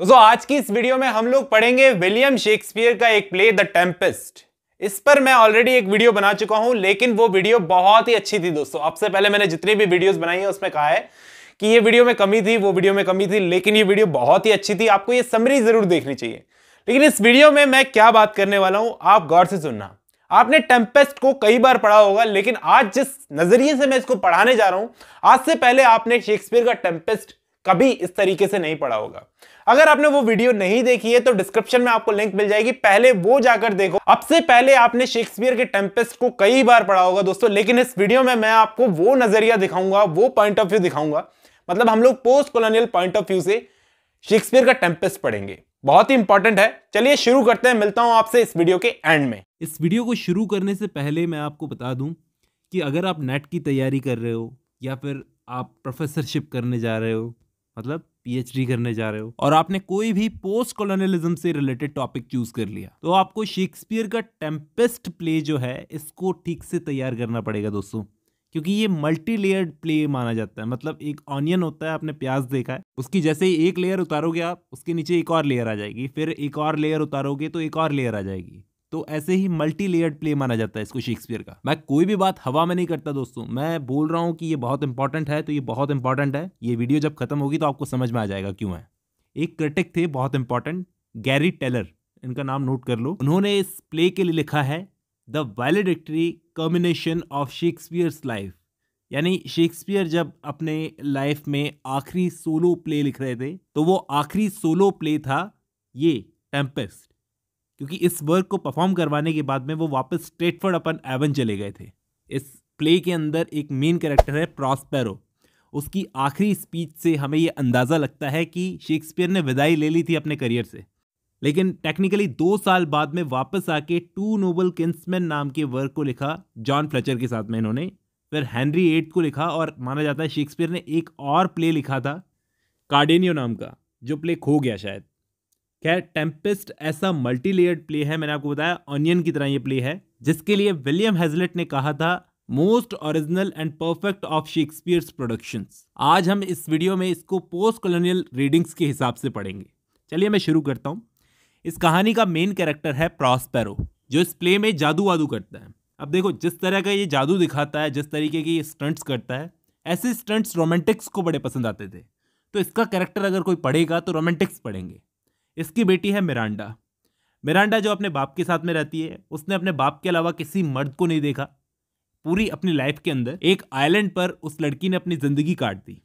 दोस्तों आज की इस वीडियो में हम लोग पढ़ेंगे विलियम शेक्सपियर का एक प्ले द टेम्पेस्ट इस पर मैं ऑलरेडी एक वीडियो बना चुका हूं लेकिन वो वीडियो बहुत ही अच्छी थी दोस्तों आपसे पहले मैंने जितनी भी वीडियोस बनाई है उसमें कहा है कि ये वीडियो में कमी थी वो वीडियो में कमी थी लेकिन ये वीडियो बहुत ही अच्छी थी आपको ये समरी जरूर देखनी चाहिए लेकिन इस वीडियो में मैं क्या बात करने वाला हूं आप गौर से सुनना आपने टेम्पेस्ट को कई बार पढ़ा होगा लेकिन आज जिस नजरिए से मैं इसको पढ़ाने जा रहा हूं आज से पहले आपने शेक्सपियर का टेम्पेस्ट कभी इस तरीके से नहीं पढ़ा होगा अगर आपने वो वीडियो नहीं देखी है तो डिस्क्रिप्शन में आपको लिंक मिल जाएगी पहले वो जाकर देखो अब से पहले आपने शेक्सपियर के टेम्पेस्ट को कई बार पढ़ा होगा दोस्तों लेकिन इस वीडियो में मैं आपको वो नजरिया दिखाऊंगा वो पॉइंट ऑफ व्यू दिखाऊंगा मतलब हम लोग post colonial point of view से शेक्सपियर का टेम्पेस्ट पढ़ेंगे बहुत ही इंपॉर्टेंट है चलिए शुरू करते हैं मिलता हूं आपसे इस वीडियो के एंड में इस वीडियो को शुरू करने से पहले मैं आपको बता दूं कि अगर आप नेट की तैयारी कर रहे हो या फिर आप प्रोफेसरशिप करने जा रहे हो मतलब पीएचडी करने जा रहे हो और आपने कोई भी पोस्ट कॉलोनियलिज्म से रिलेटेड टॉपिक चूज कर लिया तो आपको शेक्सपियर का टेम्पेस्ट प्ले जो है इसको ठीक से तैयार करना पड़ेगा दोस्तों क्योंकि ये मल्टी लेयर्ड प्ले माना जाता है मतलब एक ऑनियन होता है आपने प्याज देखा है उसकी जैसे ही एक लेयर उतारोगे आप उसके नीचे एक और लेयर आ जाएगी फिर एक और लेयर उतारोगे तो एक और लेयर आ जाएगी तो ऐसे ही मल्टी लेयर्ड प्ले माना जाता है इसको शेक्सपियर का मैं कोई भी बात हवा में नहीं करता दोस्तों मैं बोल रहा हूँ कि ये बहुत इंपॉर्टेंट है तो ये बहुत इंपॉर्टेंट है ये वीडियो जब खत्म होगी तो आपको समझ में आ जाएगा क्यों है एक क्रिटिक थे बहुत इंपॉर्टेंट गैरी टेलर इनका नाम नोट कर लो उन्होंने इस प्ले के लिए लिखा है the valedictory combination of Shakespeare's life यानी शेक्सपियर जब अपने लाइफ में आखिरी सोलो प्ले लिख रहे थे तो वो आखिरी सोलो प्ले था ये टेम्पेस्ट क्योंकि इस वर्क को परफॉर्म करवाने के बाद में वो वापस स्ट्रेटफर्ड अपन एवन चले गए थे इस प्ले के अंदर एक मेन कैरेक्टर है प्रॉस्पेरो उसकी आखिरी स्पीच से हमें ये अंदाज़ा लगता है कि शेक्सपियर ने विदाई ले ली थी अपने करियर से लेकिन टेक्निकली दो साल बाद में वापस आके टू नोबल किन्समैन नाम के वर्क को लिखा जॉन फ्लेचर के साथ में इन्होंने फिर हैंनरी एट को लिखा और माना जाता है शेक्सपियर ने एक और प्ले लिखा था कार्डेनियो नाम का जो प्ले खो गया शायद क्या टेम्पेस्ट ऐसा मल्टी प्ले है मैंने आपको बताया ऑनियन की तरह ये प्ले है जिसके लिए विलियम हेजलेट ने कहा था most original and perfect of Shakespeare's productions आज हम इस वीडियो में इसको पोस्ट कॉलोनियल रीडिंग्स के हिसाब से पढ़ेंगे चलिए मैं शुरू करता हूँ इस कहानी का मेन कैरेक्टर है प्रॉस्पेरो जो इस प्ले में जादू वादू करता है अब देखो जिस तरह का ये जादू दिखाता है जिस तरीके की ये स्टंट्स करता है ऐसे स्टंट्स रोमांटिक्स को बड़े पसंद आते थे तो इसका कैरेक्टर अगर कोई पढ़ेगा तो रोमांटिक्स पढ़ेंगे इसकी बेटी है मिरांडा मिरांडा जो अपने बाप के साथ में रहती है उसने अपने बाप के अलावा किसी मर्द को नहीं देखा पूरी अपनी लाइफ के अंदर एक आइलैंड पर उस लड़की ने अपनी ज़िंदगी काट दी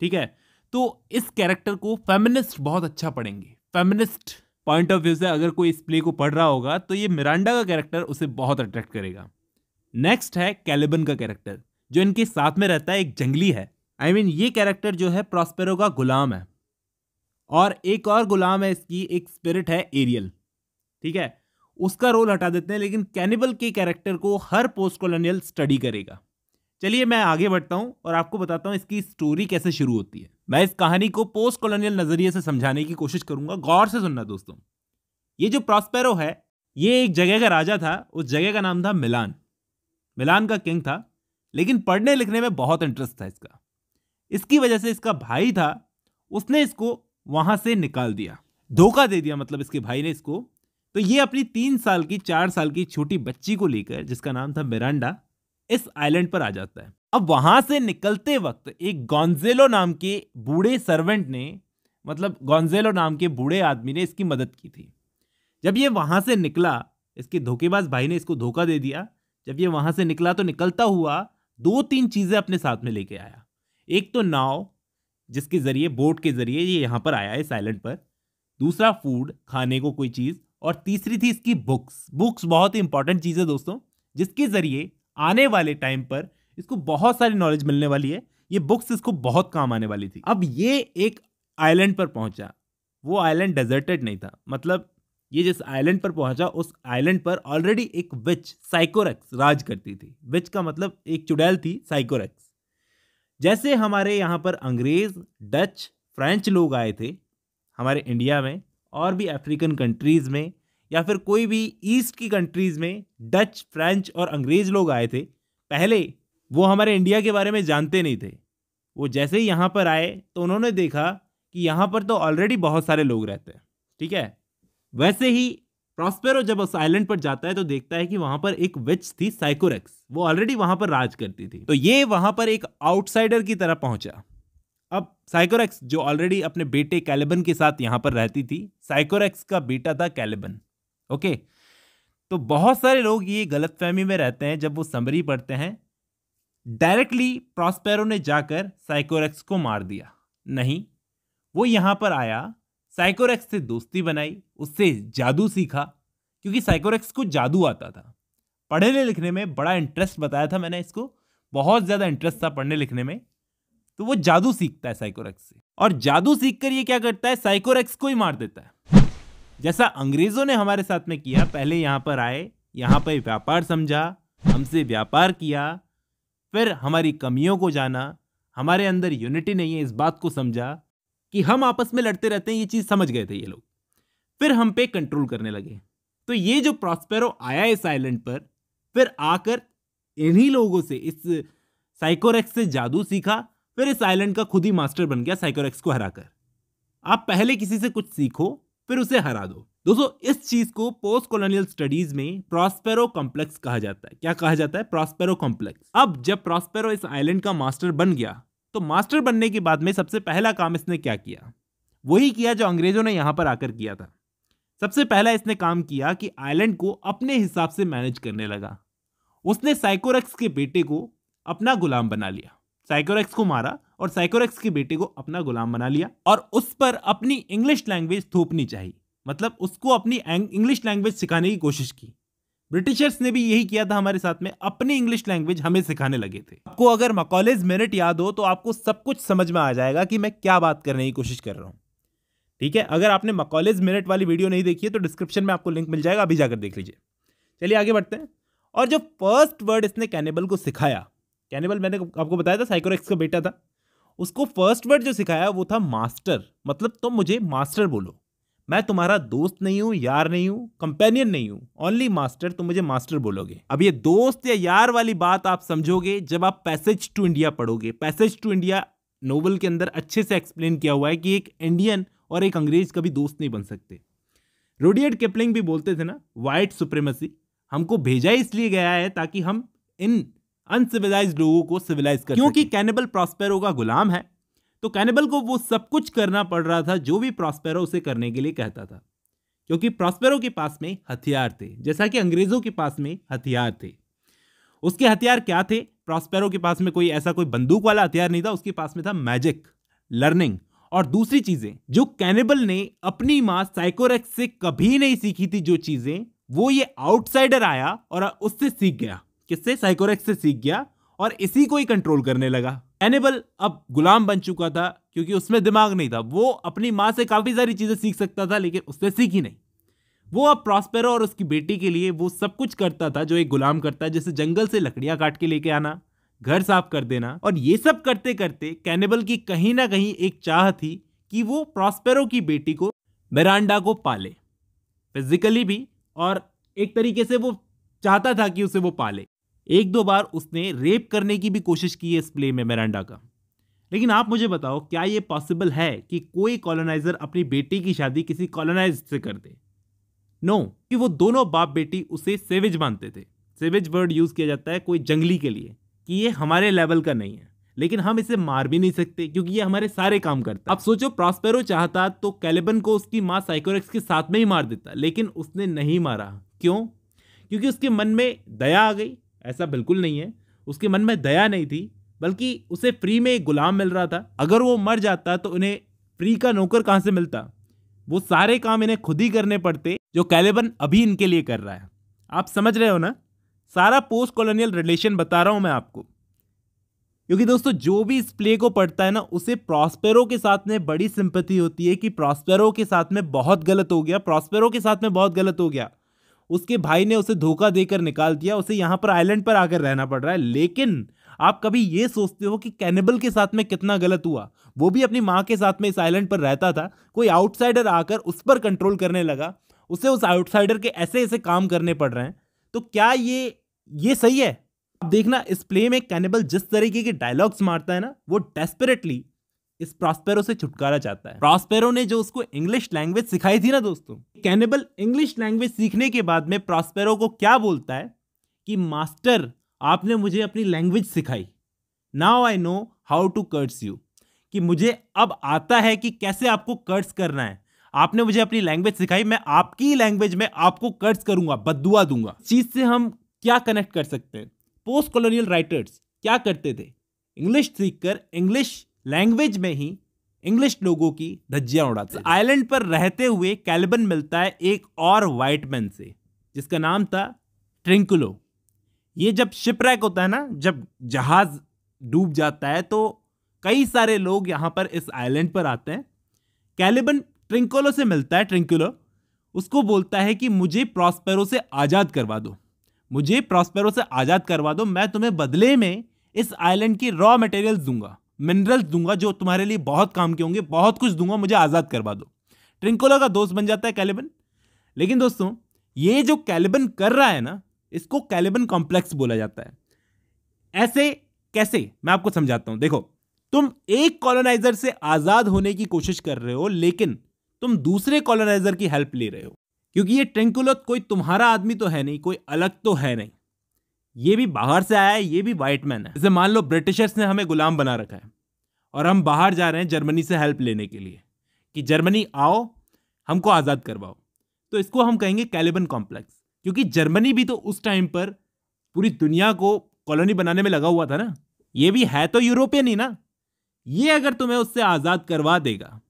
ठीक है तो इस कैरेक्टर को फेमिनिस्ट बहुत अच्छा पढ़ेंगे फेमिनिस्ट पॉइंट ऑफ व्यू से अगर कोई इस प्ले को पढ़ रहा होगा तो ये मिरांडा का कैरेक्टर उसे बहुत अट्रैक्ट करेगा नेक्स्ट है कैलेबन का कैरेक्टर जो इनके साथ में रहता है एक जंगली है आई I मीन mean, ये कैरेक्टर जो है प्रॉस्पेरो का गुलाम है और एक और गुलाम है इसकी एक स्पिरिट है एरियल ठीक है उसका रोल हटा देते हैं लेकिन कैनिबल के कैरेक्टर को हर पोस्ट कॉलोनियल स्टडी करेगा चलिए मैं आगे बढ़ता हूँ और आपको बताता हूँ इसकी स्टोरी कैसे शुरू होती है मैं इस कहानी को पोस्ट कॉलोनियल नज़रिए से समझाने की कोशिश करूंगा गौर से सुनना दोस्तों ये जो प्रॉस्पेरो है ये एक जगह का राजा था उस जगह का नाम था मिलान मिलान का किंग था लेकिन पढ़ने लिखने में बहुत इंटरेस्ट था इसका इसकी वजह से इसका भाई था उसने इसको वहां से निकाल दिया धोखा दे दिया मतलब इसके भाई ने इसको तो ये अपनी तीन साल की चार साल की छोटी बच्ची को लेकर जिसका नाम था मिरांडा इस आइलैंड पर आ जाता है अब वहां से निकलते वक्त एक गॉन्जेलो नाम के बूढ़े सर्वेंट ने मतलब गॉन्जेलो नाम के बूढ़े आदमी ने इसकी मदद की थी जब ये वहां से निकला इसके धोखेबाज भाई ने इसको धोखा दे दिया जब ये वहां से निकला तो निकलता हुआ दो तीन चीजें अपने साथ में लेके आया एक तो नाव जिसके ज़रिए बोट के ज़रिए ये यहाँ पर आया है साइलेंट पर दूसरा फूड खाने को कोई चीज़ और तीसरी थी इसकी बुक्स बुक्स बहुत ही इंपॉर्टेंट चीज़ है दोस्तों जिसके ज़रिए आने वाले टाइम पर इसको बहुत सारी नॉलेज मिलने वाली है ये बुक्स इसको बहुत काम आने वाली थी अब ये एक आइलैंड पर पहुंचा वो आइलैंड डेजर्टेड नहीं था मतलब ये जिस आइलैंड पर पहुंचा उस आइलैंड पर ऑलरेडी एक विच साइकोरेक्स राज करती थी विच का मतलब एक चुड़ैल थी साइकोरेक्स जैसे हमारे यहाँ पर अंग्रेज़ डच फ्रेंच लोग आए थे हमारे इंडिया में और भी अफ्रीकन कंट्रीज़ में या फिर कोई भी ईस्ट की कंट्रीज़ में डच फ्रेंच और अंग्रेज़ लोग आए थे पहले वो हमारे इंडिया के बारे में जानते नहीं थे वो जैसे ही यहाँ पर आए तो उन्होंने देखा कि यहाँ पर तो ऑलरेडी बहुत सारे लोग रहते हैं ठीक है वैसे ही प्रॉस्पेरो जब उस आइलैंड पर जाता है तो देखता है कि वहां पर एक विच थी साइकोरेक्स वो ऑलरेडी वहां पर राज करती थी तो ये वहां पर एक आउटसाइडर की तरह पहुंचा अब साइकोरेक्स जो ऑलरेडी अपने बेटे कैलेबन के साथ यहां पर रहती थी साइकोरेक्स का बेटा था कैलेबन ओके तो बहुत सारे लोग ये गलतफहमी में रहते हैं जब वो समरी पढ़ते हैं डायरेक्टली प्रॉस्पेरो ने जाकर साइकोरेक्स को मार दिया नहीं वो यहां पर आया साइकोरेक्स से दोस्ती बनाई उससे जादू सीखा क्योंकि साइकोरेक्स को जादू आता था पढ़ने लिखने में बड़ा इंटरेस्ट बताया था मैंने इसको बहुत ज़्यादा इंटरेस्ट था पढ़ने लिखने में तो वो जादू सीखता है साइकोरेक्स से और जादू सीख कर ये क्या करता है साइकोरेक्स को ही मार देता है जैसा अंग्रेज़ों ने हमारे साथ में किया पहले यहाँ पर आए यहाँ पर व्यापार समझा हमसे व्यापार किया फिर हमारी कमियों को जाना हमारे अंदर यूनिटी नहीं है इस बात को समझा कि हम आपस में लड़ते रहते हैं ये चीज़ समझ गए थे ये लोग फिर हम पे कंट्रोल करने लगे तो ये जो प्रॉस्पेरो आया इस आइलैंड पर फिर आकर इन्हीं लोगों से इस साइकोरेक्स से जादू सीखा फिर इस आइलैंड का खुद ही मास्टर बन गया साइकोरेक्स को हराकर आप पहले किसी से कुछ सीखो फिर उसे हरा दो दोस्तों इस चीज को पोस्ट कॉलोनियल स्टडीज में प्रॉस्पेरो कॉम्प्लेक्स कहा जाता है क्या कहा जाता है प्रॉस्पेरो कॉम्प्लेक्स अब जब प्रॉस्पेरो इस आइलैंड का मास्टर बन गया तो मास्टर बनने के बाद में सबसे पहला काम इसने क्या किया वही किया जो अंग्रेजों ने यहाँ पर आकर किया था सबसे पहला इसने काम किया कि आइलैंड को अपने हिसाब से मैनेज करने लगा उसने साइकोरेक्स के बेटे को अपना गुलाम बना लिया साइकोरेक्स को मारा और साइकोरेक्स के बेटे को अपना गुलाम बना लिया और उस पर अपनी इंग्लिश लैंग्वेज थोपनी चाहिए मतलब उसको अपनी इंग्लिश लैंग्वेज सिखाने की कोशिश की ब्रिटिशर्स ने भी यही किया था हमारे साथ में अपनी इंग्लिश लैंग्वेज हमें सिखाने लगे थे आपको अगर मकॉलेज मेरिट याद हो तो आपको सब कुछ समझ में आ जाएगा कि मैं क्या बात करने की कोशिश कर रहा हूँ ठीक है अगर आपने मकॉलेज मेरिट वाली वीडियो नहीं देखी है तो डिस्क्रिप्शन में आपको लिंक मिल जाएगा अभी जाकर देख लीजिए चलिए आगे बढ़ते हैं और जो फर्स्ट वर्ड इसने कैनेबल को सिखाया कैनेबल मैंने आपको बताया था साइकोरेक्स का बेटा था उसको फर्स्ट वर्ड जो सिखाया वो था मास्टर मतलब तुम तो मुझे मास्टर बोलो मैं तुम्हारा दोस्त नहीं हूँ यार नहीं हूँ कंपेनियन नहीं हूँ ओनली मास्टर तुम मुझे मास्टर बोलोगे अब ये दोस्त या यार वाली बात आप समझोगे जब आप पैसेज टू इंडिया पढ़ोगे पैसेज टू इंडिया नोवल के अंदर अच्छे से एक्सप्लेन किया हुआ है कि एक इंडियन और एक अंग्रेज कभी दोस्त नहीं बन सकते रोडियड केपलिंग भी बोलते थे ना वाइट सुप्रीमसी हमको भेजा इसलिए गया है ताकि हम इन अनसिविलाइज लोगों को सिविलाइज कर क्योंकि कैनेबल प्रॉस्पेरो का गुलाम है तो कैनिबल को वो सब कुछ करना पड़ रहा था जो भी प्रॉस्पेरो उसे करने के लिए कहता था क्योंकि प्रॉस्पेरो के पास में हथियार थे जैसा कि अंग्रेज़ों के पास में हथियार थे उसके हथियार क्या थे प्रॉस्पेरो के पास में कोई ऐसा कोई बंदूक वाला हथियार नहीं था उसके पास में था मैजिक लर्निंग और दूसरी चीज़ें जो कैनिबल ने अपनी माँ साइकोरेक्स से कभी नहीं सीखी थी जो चीज़ें वो ये आउटसाइडर आया और उससे सीख गया किससे साइकोरेक्स से सीख गया और इसी को ही कंट्रोल करने लगा एनेबल अब गुलाम बन चुका था क्योंकि उसमें दिमाग नहीं था वो अपनी माँ से काफ़ी सारी चीज़ें सीख सकता था लेकिन उससे सीखी नहीं वो अब प्रॉस्पेरो और उसकी बेटी के लिए वो सब कुछ करता था जो एक गुलाम करता है जैसे जंगल से लकड़ियाँ काट के लेके आना घर साफ कर देना और ये सब करते करते कैनेबल की कहीं ना कहीं एक चाह थी कि वो प्रॉस्पेरो की बेटी को मेरांडा को पाले फिजिकली भी और एक तरीके से वो चाहता था कि उसे वो पाले एक दो बार उसने रेप करने की भी कोशिश की है इस प्ले में मेरांडा का लेकिन आप मुझे बताओ क्या ये पॉसिबल है कि कोई कॉलोनाइजर अपनी बेटी की शादी किसी कॉलोनाइज से कर दे नो no, कि वो दोनों बाप बेटी उसे सेवेज मानते थे सेवेज वर्ड यूज़ किया जाता है कोई जंगली के लिए कि ये हमारे लेवल का नहीं है लेकिन हम इसे मार भी नहीं सकते क्योंकि ये हमारे सारे काम करता है अब सोचो प्रॉस्पेरो चाहता तो कैलेबन को उसकी माँ साइकोरेक्स के साथ में ही मार देता लेकिन उसने नहीं मारा क्यों क्योंकि उसके मन में दया आ गई ऐसा बिल्कुल नहीं है उसके मन में दया नहीं थी बल्कि उसे फ्री में एक गुलाम मिल रहा था अगर वो मर जाता तो उन्हें फ्री का नौकर कहाँ से मिलता वो सारे काम इन्हें खुद ही करने पड़ते जो कैलेबन अभी इनके लिए कर रहा है आप समझ रहे हो ना सारा पोस्ट कॉलोनियल रिलेशन बता रहा हूँ मैं आपको क्योंकि दोस्तों जो भी इस प्ले को पढ़ता है ना उसे प्रॉस्पेरो के साथ में बड़ी सिंपत्ति होती है कि प्रॉस्पेरो के साथ में बहुत गलत हो गया प्रॉस्पेरो के साथ में बहुत गलत हो गया उसके भाई ने उसे धोखा देकर निकाल दिया उसे यहाँ पर आइलैंड पर आकर रहना पड़ रहा है लेकिन आप कभी ये सोचते हो कि कैनिबल के साथ में कितना गलत हुआ वो भी अपनी माँ के साथ में इस आइलैंड पर रहता था कोई आउटसाइडर आकर उस पर कंट्रोल करने लगा उसे उस आउटसाइडर के ऐसे ऐसे काम करने पड़ रहे हैं तो क्या ये ये सही है आप देखना इस प्ले में कैनिबल जिस तरीके के डायलॉग्स मारता है ना वो डेस्परेटली इस प्रॉस्पेरो से छुटकारा चाहता है प्रॉस्पेरो ने जो उसको इंग्लिश लैंग्वेज सिखाई थी ना दोस्तों कैनेबल इंग्लिश लैंग्वेज सीखने के बाद में प्रॉस्पेरो को क्या बोलता है कि मास्टर आपने मुझे अपनी लैंग्वेज सिखाई now I know how to curse you कि मुझे अब आता है कि कैसे आपको कर्ट्स करना है आपने मुझे अपनी लैंग्वेज सिखाई मैं आपकी लैंग्वेज में आपको कर्ट्स करूंगा बदुआ दूंगा चीज से हम क्या कनेक्ट कर सकते हैं पोस्ट कॉलोनियल राइटर्स क्या करते थे इंग्लिश सीखकर इंग्लिश लैंग्वेज में ही इंग्लिश लोगों की धज्जियां उड़ाते आइलैंड पर रहते हुए कैलबन मिलता है एक और वाइट मैन से जिसका नाम था ट्रिंकुलो ये जब शिपरैक होता है ना जब जहाज डूब जाता है तो कई सारे लोग यहाँ पर इस आइलैंड पर आते हैं कैलिबन ट्रिंकुलो से मिलता है ट्रिंकुलो उसको बोलता है कि मुझे प्रॉस्पेरो से आज़ाद करवा दो मुझे प्रॉस्पेरो से आज़ाद करवा दो मैं तुम्हें बदले में इस आइलैंड की रॉ मटेरियल दूंगा मिनरल्स दूंगा जो तुम्हारे लिए बहुत काम के होंगे बहुत कुछ दूंगा मुझे आज़ाद करवा दो ट्रिंकोला का दोस्त बन जाता है कैलेबन लेकिन दोस्तों ये जो कैलेबन कर रहा है ना इसको कैलेबन कॉम्प्लेक्स बोला जाता है ऐसे कैसे मैं आपको समझाता हूँ देखो तुम एक कॉलोनाइजर से आज़ाद होने की कोशिश कर रहे हो लेकिन तुम दूसरे कॉलोनाइजर की हेल्प ले रहे हो क्योंकि ये ट्रेंकुलो कोई तुम्हारा आदमी तो है नहीं कोई अलग तो है नहीं ये भी बाहर से आया है ये भी व्हाइट मैन है जैसे मान लो ब्रिटिशर्स ने हमें गुलाम बना रखा है और हम बाहर जा रहे हैं जर्मनी से हेल्प लेने के लिए कि जर्मनी आओ हमको आज़ाद करवाओ तो इसको हम कहेंगे कैलेबन कॉम्प्लेक्स क्योंकि जर्मनी भी तो उस टाइम पर पूरी दुनिया को कॉलोनी बनाने में लगा हुआ था ना ये भी है तो यूरोपियन ही ना ये अगर तुम्हें उससे आज़ाद करवा देगा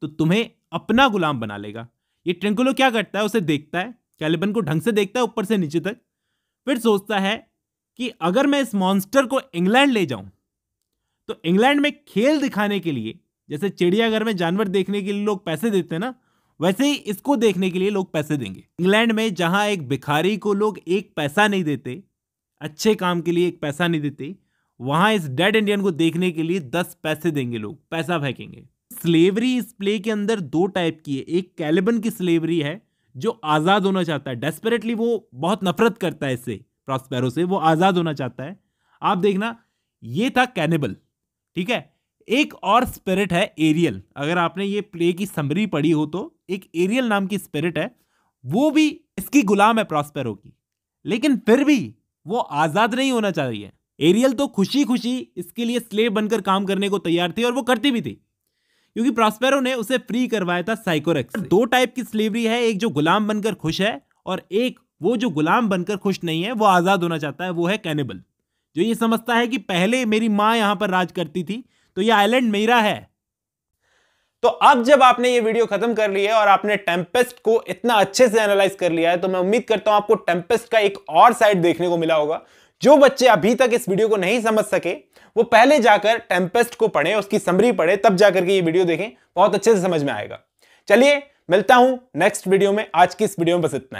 तो तुम्हें अपना गुलाम बना लेगा ये ट्रेंकुलो क्या करता है उसे देखता है कैलेबन को ढंग से देखता है ऊपर से नीचे तक फिर सोचता है कि अगर मैं इस मॉन्स्टर को इंग्लैंड ले जाऊं तो इंग्लैंड में खेल दिखाने के लिए जैसे चिड़ियाघर में जानवर देखने के लिए लोग पैसे देते हैं ना वैसे ही इसको देखने के लिए लोग पैसे देंगे इंग्लैंड में जहां एक भिखारी को लोग एक पैसा नहीं देते अच्छे काम के लिए एक पैसा नहीं देते वहां इस डेड इंडियन को देखने के लिए दस पैसे देंगे लोग पैसा फेंकेंगे स्लेवरी इस प्ले के अंदर दो टाइप की है एक कैलेबन की स्लेवरी है जो आज़ाद होना चाहता है डेस्परेटली वो बहुत नफरत करता है इससे प्रॉस्पेरो से वो आज़ाद होना चाहता है आप देखना ये था कैनेबल ठीक है एक और स्पिरिट है एरियल अगर आपने ये प्ले की समरी पढ़ी हो तो एक एरियल नाम की स्पिरिट है वो भी इसकी गुलाम है प्रॉस्पेरो की लेकिन फिर भी वो आज़ाद नहीं होना चाहिए एरियल तो खुशी खुशी इसके लिए स्लेव बनकर काम करने को तैयार थी और वो करती भी थी क्योंकि प्रॉस्पेरो ने उसे फ्री करवाया था साइकोरेक्स दो टाइप की स्लेवरी है एक जो गुलाम बनकर खुश है और एक वो जो गुलाम बनकर खुश नहीं है वो आज़ाद होना चाहता है वो है कैनिबल जो ये समझता है कि पहले मेरी माँ यहां पर राज करती थी तो ये आइलैंड मेरा है तो अब जब आपने ये वीडियो खत्म कर ली है और आपने टेम्पेस्ट को इतना अच्छे से एनालाइज कर लिया है तो मैं उम्मीद करता हूं आपको टेम्पेस्ट का एक और साइड देखने को मिला होगा जो बच्चे अभी तक इस वीडियो को नहीं समझ सके वो पहले जाकर टेम्पेस्ट को पढ़े उसकी समरी पढ़े तब जाकर के ये वीडियो देखें बहुत अच्छे से समझ में आएगा चलिए मिलता हूं नेक्स्ट वीडियो में आज की इस वीडियो में बस इतना